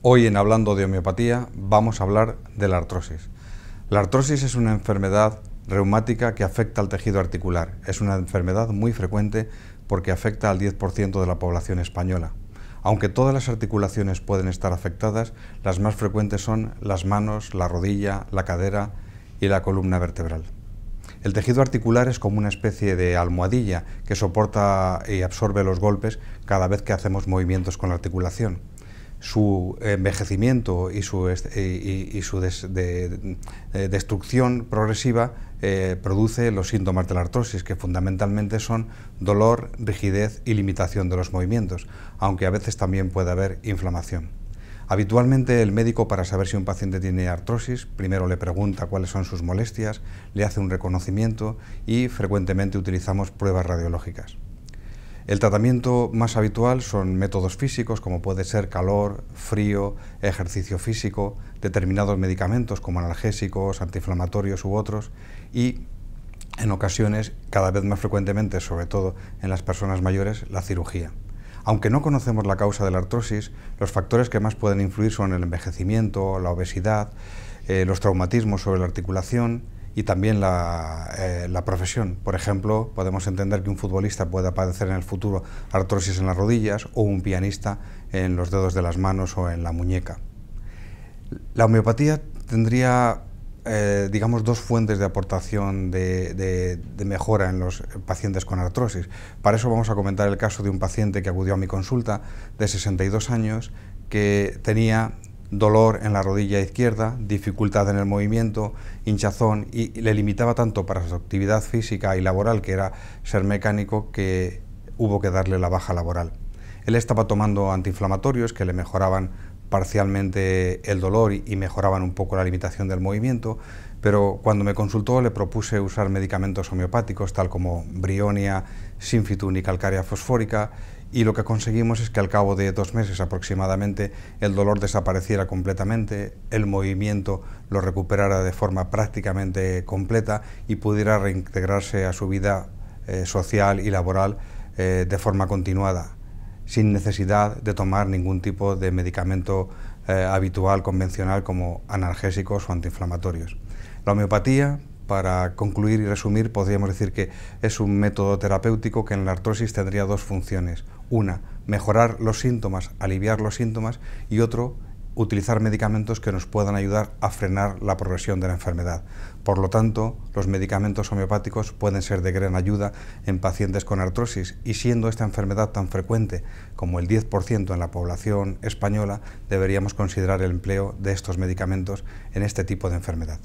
Hoy en Hablando de Homeopatía vamos a hablar de la artrosis. La artrosis es una enfermedad reumática que afecta al tejido articular. Es una enfermedad muy frecuente porque afecta al 10% de la población española. Aunque todas las articulaciones pueden estar afectadas, las más frecuentes son las manos, la rodilla, la cadera y la columna vertebral. El tejido articular es como una especie de almohadilla que soporta y absorbe los golpes cada vez que hacemos movimientos con la articulación su envejecimiento y su, destrucción progresiva eh, produce los síntomas de la artrosis, que fundamentalmente son dolor, rigidez y limitación de los movimientos, aunque a veces también puede haber inflamación. Habitualmente el médico para saber si un paciente tiene artrosis, primero le pregunta cuáles son sus molestias, le hace un reconocimiento y frecuentemente utilizamos pruebas radiológicas. El tratamiento más habitual son métodos físicos como puede ser calor, frío, ejercicio físico, determinados medicamentos como analgésicos, antiinflamatorios u otros y en ocasiones, cada vez más frecuentemente, sobre todo en las personas mayores, la cirugía. Aunque no conocemos la causa de la artrosis, los factores que más pueden influir son el envejecimiento, la obesidad, eh, los traumatismos sobre la articulación, y también eh, la, profesión. Por ejemplo, podemos entender que un futbolista pueda padecer en el futuro artrosis en las rodillas o un pianista en los dedos de las manos o en la muñeca. La homeopatía tendría, eh, digamos, dos fuentes de aportación de, de mejora en los pacientes con artrosis. Para eso vamos a comentar el caso de un paciente que acudió a mi consulta de 62 años que tenía dolor en la rodilla izquierda, dificultad en el movimiento, hinchazón y le limitaba tanto para su actividad física y laboral, que era ser mecánico, que hubo que darle la baja laboral. Él estaba tomando antiinflamatorios que le mejoraban parcialmente el dolor y mejoraban un poco la limitación del movimiento, pero cuando me consultó le propuse usar medicamentos homeopáticos tal como brionia, sinfitun y Calcarea fosfórica y lo que conseguimos es que al cabo de dos meses aproximadamente el dolor desapareciera completamente, el movimiento lo recuperara de forma prácticamente completa y pudiera reintegrarse a su vida eh, social y laboral eh, de forma continuada, sin necesidad de tomar ningún tipo de medicamento eh, habitual, convencional, como analgésicos o antiinflamatorios. La homeopatía para concluir y resumir, podríamos decir que es un método terapéutico que en la artrosis tendría dos funciones. Una, mejorar los síntomas, aliviar los síntomas y otro, utilizar medicamentos que nos puedan ayudar a frenar la progresión de la enfermedad. Por lo tanto, los medicamentos homeopáticos pueden ser de gran ayuda en pacientes con artrosis y siendo esta enfermedad tan frecuente como el 10% en la población española, deberíamos considerar el empleo de estos medicamentos en este tipo de enfermedad.